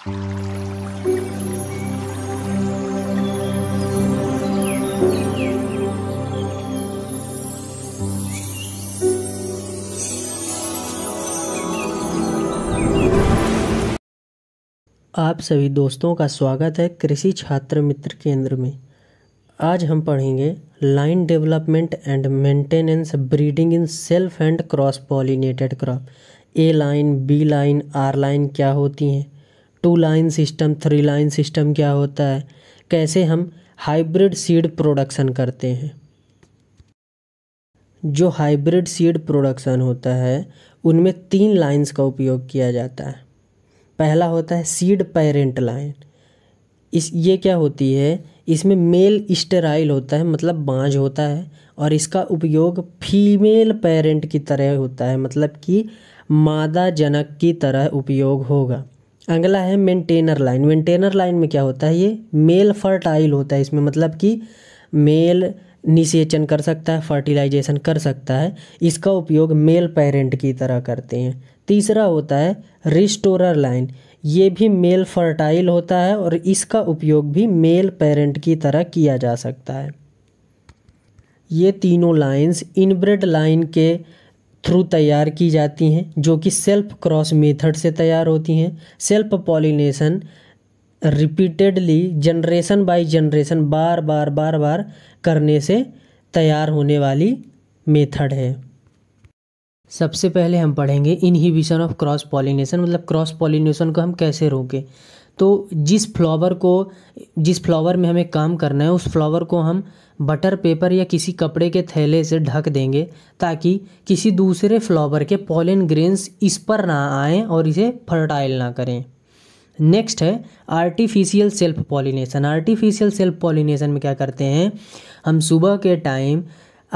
आप सभी दोस्तों का स्वागत है कृषि छात्र मित्र केंद्र में आज हम पढ़ेंगे line development and maintenance breeding in self and cross pollinated crop A line B line R line क्या होती हैं two line system three line system क्या होता है कैसे हम हाइब्रिड सीड प्रोडक्शन करते हैं जो हाइब्रिड सीड प्रोडक्शन होता है उनमें तीन लाइंस का उपयोग किया जाता है पहला होता है सीड पेरेंट लाइन इस ये क्या होती है इसमें मेल स्टेराइल होता है मतलब बाँझ होता है और इसका उपयोग फीमेल पेरेंट की तरह होता है मतलब कि मादा जनक की तरह उपयोग होगा अगला है मेंटेनर लाइन मेंटेनर लाइन में क्या होता है ये मेल फर्टाइल होता है इसमें मतलब कि मेल निषेचन कर सकता है फर्टिलाइजेशन कर सकता है इसका उपयोग मेल पेरेंट की तरह करते हैं तीसरा होता है रिस्टोरर लाइन ये भी मेल फर्टाइल होता है और इसका उपयोग भी मेल पेरेंट की तरह किया जा सकता है ये तीनों लाइंस इनब्रेड लाइन के थ्रू तैयार की जाती हैं जो कि सेल्फ क्रॉस मेथड से तैयार होती हैं self pollination repeatedly generation by generation बार बार बार बार करने से तैयार होने वाली मेथड है सबसे पहले हम पढ़ेंगे इनहिबिशन ऑफ क्रॉस पॉलिनेशन मतलब क्रॉस पॉलिनेशन को हम कैसे रोकें तो जिस फ्लावर को जिस फ्लावर में हमें काम करना है उस फ्लावर को हम बटर पेपर या किसी कपड़े के थैले से ढक देंगे ताकि किसी दूसरे फ्लावर के पॉलन ग्रेन्स इस पर ना आएँ और इसे फर्टाइल ना करें नेक्स्ट है artificial self pollination artificial self pollination में क्या करते हैं हम सुबह के टाइम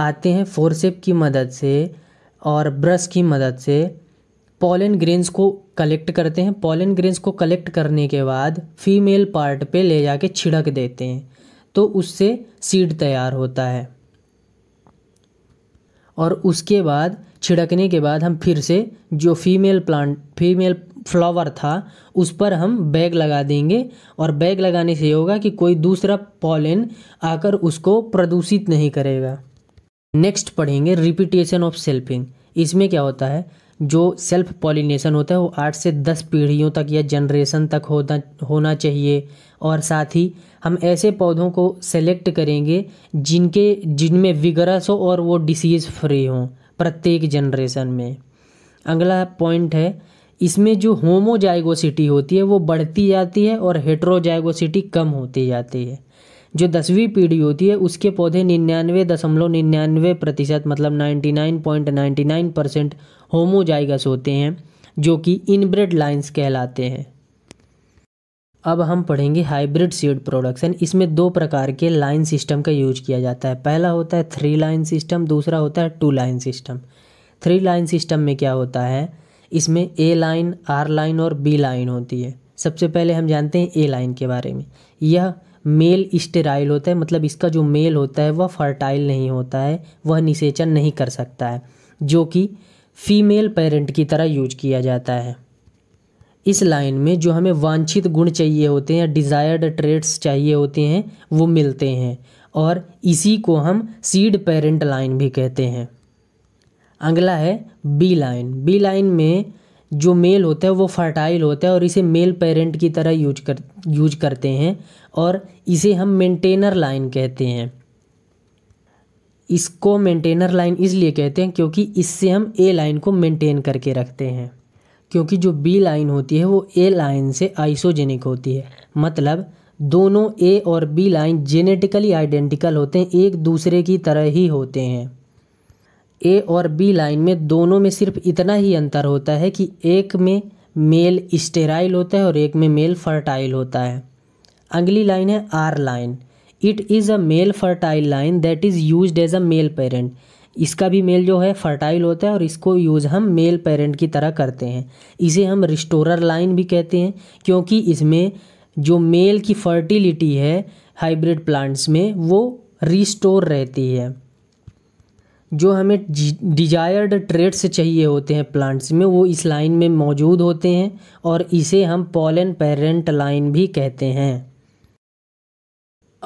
आते हैं फोरसेप की मदद से और ब्रश की मदद से पॉलन ग्रेन्स को कलेक्ट करते हैं पॉलन ग्रेन्स को कलेक्ट करने के बाद फीमेल पार्ट पे ले जाके छिड़क देते हैं तो उससे सीड तैयार होता है और उसके बाद छिड़कने के बाद हम फिर से जो फीमेल प्लांट फीमेल फ्लावर था उस पर हम बैग लगा देंगे और बैग लगाने से ये होगा कि कोई दूसरा पॉलिन आकर उसको प्रदूषित नहीं करेगा नेक्स्ट पढ़ेंगे रिपीटेशन ऑफ सेल्फिंग इसमें क्या होता है जो सेल्फ पॉलिनेशन होता है वो आठ से दस पीढ़ियों तक या जनरेशन तक होना होना चाहिए और साथ ही हम ऐसे पौधों को सेलेक्ट करेंगे जिनके जिनमें विगरस हो और वो डिसीज़ फ्री हों प्रत्येक जनरेशन में अगला पॉइंट है इसमें जो होमोजाइगोसिटी होती है वो बढ़ती जाती है और हेट्रोजाइगोसिटी कम होती जाती है जो दसवीं पीढ़ी होती है उसके पौधे निन्यानवे दशमलव निन्यानवे प्रतिशत मतलब ninety nine point ninety nine percent homozygous होते हैं जो कि इनब्रेड लाइन्स कहलाते हैं अब हम पढ़ेंगे हाइब्रिड सीड प्रोडक्शन इसमें दो प्रकार के लाइन सिस्टम का यूज किया जाता है पहला होता है थ्री लाइन सिस्टम दूसरा होता है two line system three line system में क्या होता है इसमें ए लाइन आर लाइन और बी लाइन होती है सबसे पहले हम जानते हैं ए लाइन के बारे में यह मेल स्टेराइल होता है मतलब इसका जो मेल होता है वह फर्टाइल नहीं होता है वह निषेचन नहीं कर सकता है जो कि फीमेल पेरेंट की तरह यूज किया जाता है इस लाइन में जो हमें वांछित गुण चाहिए होते हैं या डिज़ायर्ड ट्रेड्स चाहिए होते हैं वो मिलते हैं और इसी को हम सीड पेरेंट लाइन भी कहते हैं अगला है बी लाइन बी लाइन में जो मेल होता है वो फर्टाइल होता है और इसे मेल पेरेंट की तरह यूज कर यूज करते हैं और इसे हम मेंटेनर लाइन कहते हैं इसको मेंटेनर लाइन इसलिए कहते हैं क्योंकि इससे हम ए लाइन को मेंटेन करके रखते हैं क्योंकि जो बी लाइन होती है वो ए लाइन से आइसोजेनिक होती है मतलब दोनों ए और बी लाइन जेनेटिकली आइडेंटिकल होते हैं एक दूसरे की तरह ही होते हैं ए और बी लाइन में दोनों में सिर्फ इतना ही अंतर होता है कि एक में मेल स्टेराइल होता है और एक में मेल फर्टाइल होता है अगली लाइन है R line it is a male fertile line that is use as a male parent इसका भी मेल जो है फर्टाइल होता है और इसको यूज़ हम मेल पेरेंट की तरह करते हैं इसे हम रिस्टोरर लाइन भी कहते हैं क्योंकि इसमें जो मेल की फर्टिलिटी है हाइब्रिड प्लांट्स में वो रिस्टोर रहती है जो हमें डिजायर्ड ट्रेड्स चाहिए होते हैं प्लांट्स में वो इस लाइन में मौजूद होते हैं और इसे हम पॉलन पेरेंट लाइन भी कहते हैं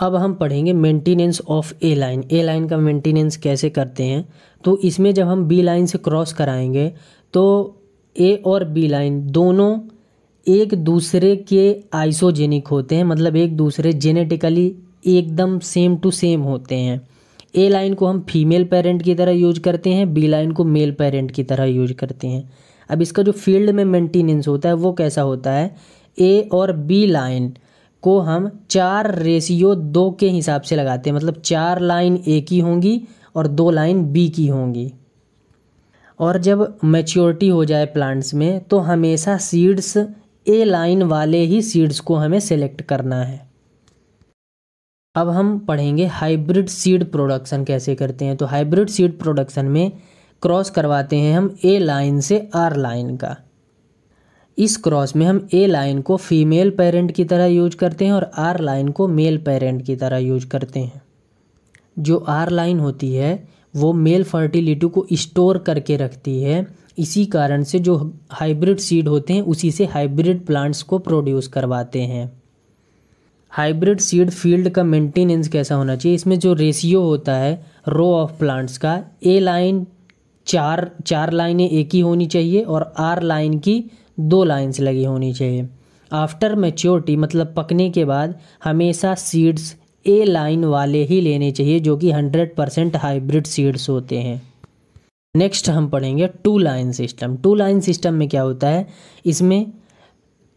अब हम पढ़ेंगे maintenance of A line A line का मेंटेनेंस कैसे करते हैं तो इसमें जब हम बी लाइन से क्रॉस कराएंगे तो ए और बी लाइन दोनों एक दूसरे के आइसोजेनिक होते हैं मतलब एक दूसरे जेनेटिकली एकदम सेम टू सेम होते हैं ए लाइन को हम फीमेल पेरेंट की तरह यूज करते हैं बी लाइन को मेल पेरेंट की तरह यूज करते हैं अब इसका जो फील्ड में मेंटेनेंस होता है वो कैसा होता है ए और बी लाइन को हम चार रेशियो दो के हिसाब से लगाते हैं मतलब चार लाइन ए की होंगी और दो लाइन बी की होंगी और जब मैच्योरिटी हो जाए प्लांट्स में तो हमेशा सीड्स ए लाइन वाले ही सीड्स को हमें सेलेक्ट करना है अब हम पढ़ेंगे हाइब्रिड सीड प्रोडक्शन कैसे करते हैं तो हाइब्रिड सीड प्रोडक्शन में क्रॉस करवाते हैं हम ए लाइन से आर लाइन का इस क्रॉस में हम ए लाइन को फीमेल पेरेंट की तरह यूज करते हैं और आर लाइन को मेल पेरेंट की तरह यूज करते हैं जो आर लाइन होती है वो मेल फर्टिलिटी को स्टोर करके रखती है इसी कारण से जो हाइब्रिड सीड होते हैं उसी से हाइब्रिड प्लांट्स को प्रोड्यूस करवाते हैं हाइब्रिड सीड फील्ड का मेंटेनेंस कैसा होना चाहिए इसमें जो रेशियो होता है रो ऑफ प्लांट्स का ए लाइन चार चार लाइनें एक ही होनी चाहिए और आर लाइन की दो लाइंस लगी होनी चाहिए आफ्टर मेच्योरिटी मतलब पकने के बाद हमेशा सीड्स ए लाइन वाले ही लेने चाहिए जो कि 100 परसेंट हाइब्रिड सीड्स होते हैं नेक्स्ट हम पढ़ेंगे two line system two line system में क्या होता है इसमें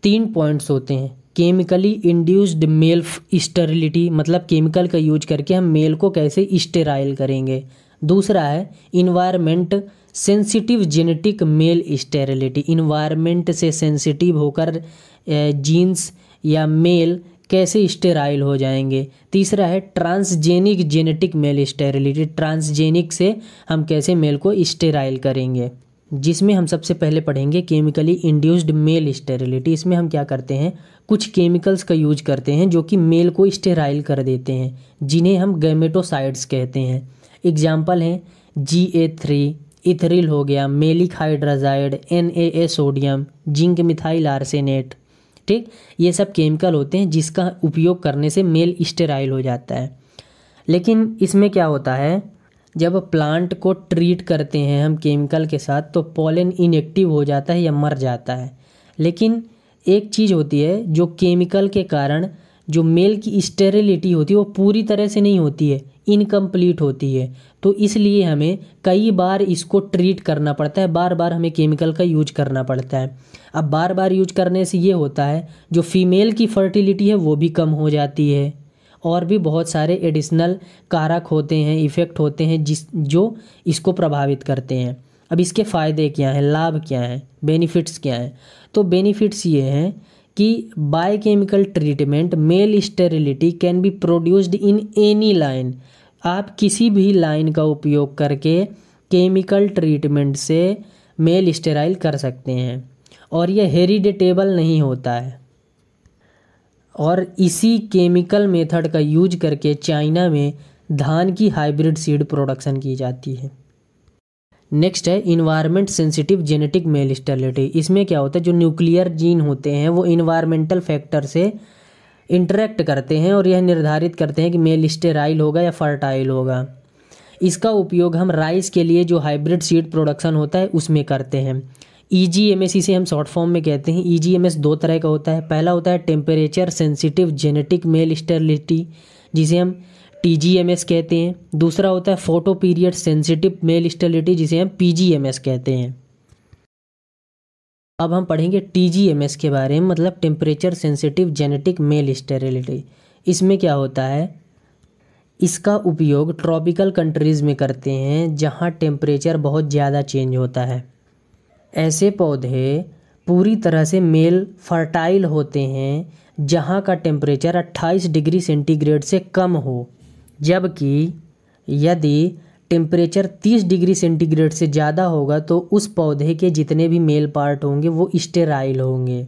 तीन पॉइंट्स होते हैं केमिकली इंड्यूस्ड मेल स्टरिलिटी मतलब केमिकल का यूज करके हम मेल को कैसे स्टेराइल करेंगे दूसरा है environment sensitive genetic male sterility environment से सेंसिटिव होकर जीन्स या मेल कैसे स्टेराइल हो जाएंगे तीसरा है transgenic genetic male sterility transgenic से हम कैसे मेल को स्टेराइल करेंगे जिसमें हम सबसे पहले पढ़ेंगे केमिकली इंड्यूस्ड मेल स्टेरिलिटी इसमें हम क्या करते हैं कुछ केमिकल्स का यूज करते हैं जो कि मेल को स्टेराइल कर देते हैं जिन्हें हम गैमेटोसाइड्स कहते हैं एग्जाम्पल हैं जी ए थ्री इथरिल हो गया maleic hydrazide and sodium zinc methyl arsenate ठीक ये सब केमिकल होते हैं जिसका उपयोग करने से मेल स्टेराइल हो जाता है लेकिन इसमें क्या होता है जब प्लांट को ट्रीट करते हैं हम केमिकल के साथ तो पोलन इनएक्टिव हो जाता है या मर जाता है लेकिन एक चीज़ होती है जो केमिकल के कारण जो मेल की स्टेरिलिटी होती है वो पूरी तरह से नहीं होती है इनकम्प्लीट होती है तो इसलिए हमें कई बार इसको ट्रीट करना पड़ता है बार बार हमें केमिकल का यूज करना पड़ता है अब बार बार यूज करने से ये होता है जो फीमेल की फर्टिलिटी है वो भी कम हो जाती है और भी बहुत सारे एडिशनल कारक होते हैं इफ़ेक्ट होते हैं जिस जो इसको प्रभावित करते हैं अब इसके फ़ायदे क्या हैं लाभ क्या हैं बेनिफिट्स क्या हैं तो बेनिफिट्स ये हैं कि biochemical treatment male sterility can be produced in any line आप किसी भी लाइन का उपयोग करके केमिकल ट्रीटमेंट से मेल स्टेराइल कर सकते हैं और यह हेरिडेटेबल नहीं होता है और इसी केमिकल मेथड का यूज करके चाइना में धान की हाइब्रिड सीड प्रोडक्शन की जाती है नेक्स्ट है environment sensitive genetic male sterility इसमें क्या होता है जो न्यूक्लियर जीन होते हैं वो इन्वायरमेंटल फैक्टर से इंटरेक्ट करते हैं और यह निर्धारित करते हैं कि मेल स्टेराइल होगा या फर्टाइल होगा इसका उपयोग हम राइस के लिए जो हाइब्रिड सीड प्रोडक्शन होता है उसमें करते हैं ई जी एम एस इसे हम शॉर्ट फॉर्म में कहते हैं ई जी एम एस दो तरह का होता है पहला होता है temperature sensitive genetic male sterility जिसे हम टी जी एम एस कहते हैं दूसरा होता है photoperiod sensitive male sterility जिसे हम पी जी एम एस कहते हैं अब हम पढ़ेंगे टी के बारे में मतलब temperature sensitive genetic male sterility इसमें क्या होता है इसका उपयोग ट्रॉपिकल कंट्रीज़ में करते हैं जहाँ टेम्परेचर बहुत ज़्यादा चेंज होता है ऐसे पौधे पूरी तरह से मेल फर्टाइल होते हैं जहाँ का टेम्परेचर 28 डिग्री सेंटीग्रेड से कम हो जबकि यदि टेम्परेचर 30 डिग्री सेंटीग्रेड से ज़्यादा होगा तो उस पौधे के जितने भी मेल पार्ट होंगे वो स्टेराइल होंगे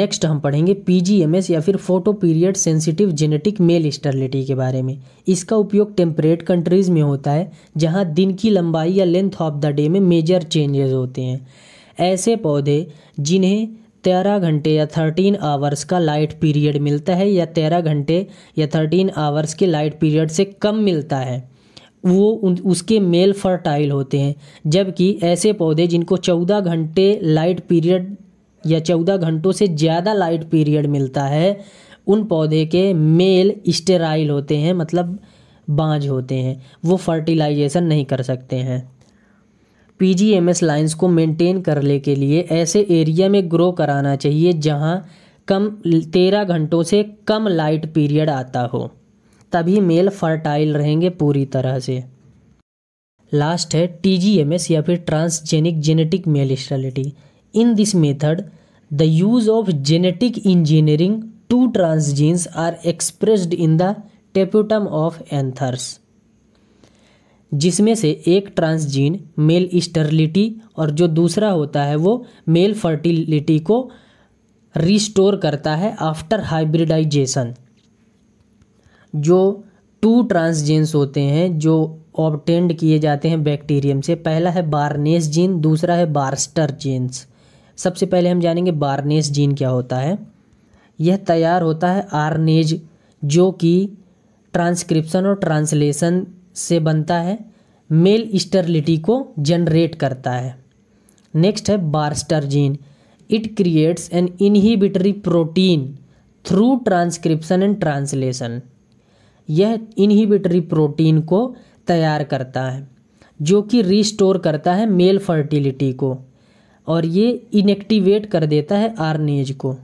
नेक्स्ट हम पढ़ेंगे पीजीएमएस या फिर photoperiod sensitive genetic male sterility के बारे में इसका उपयोग टेम्परेट कंट्रीज़ में होता है जहां दिन की लंबाई या लेंथ ऑफ द डे में मेजर चेंजेस होते हैं ऐसे पौधे जिन्हें तेरह घंटे या थर्टीन आवर्स का लाइट पीरियड मिलता है या तेरह घंटे या थर्टीन आवर्स के लाइट पीरियड से कम मिलता है वो उन उसके मेल फर्टाइल होते हैं जबकि ऐसे पौधे जिनको चौदह घंटे लाइट पीरियड या चौदह घंटों से ज़्यादा लाइट पीरियड मिलता है उन पौधे के मेल स्टेराइल होते हैं मतलब बाँझ होते हैं वो फर्टिलाइजेशन नहीं कर सकते हैं पीजीएमएस लाइंस को मेंटेन करने के लिए ऐसे एरिया में ग्रो कराना चाहिए जहां कम तेरह घंटों से कम लाइट पीरियड आता हो तभी मेल फर्टाइल रहेंगे पूरी तरह से लास्ट है टीजीएमएस या फिर transgenic genetic male sterility in this method the use of genetic engineering two transgenes are expressed in the tapetum of anthers जिसमें से एक ट्रांसजीन मेल स्टर्लिटी और जो दूसरा होता है वो मेल फर्टिलिटी को रिस्टोर करता है आफ्टर हाइब्रिडाइजेशन जो टू ट्रांसजेंस होते हैं जो ऑबटेंड किए जाते हैं बैक्टीरियम से पहला है बारनेस जीन दूसरा है बारस्टर जीन्स सबसे पहले हम जानेंगे बारनेस जीन क्या होता है यह तैयार होता है आरनेज जो कि ट्रांसक्रिप्शन और ट्रांसलेशन से बनता है मेल स्टरलिटी को जनरेट करता है नेक्स्ट है barstar gene it creates an inhibitory protein through transcription and translation यह इनहिबिटरी प्रोटीन को तैयार करता है जो कि रिस्टोर करता है मेल फर्टिलिटी को और ये इनएक्टिवेट कर देता है आरनेज को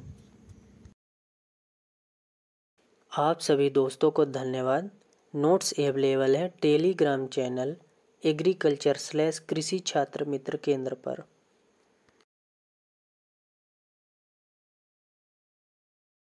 आप सभी दोस्तों को धन्यवाद नोट्स अवेलेबल है टेलीग्राम चैनल एग्रीकल्चर स्लैश कृषि छात्र मित्र केंद्र पर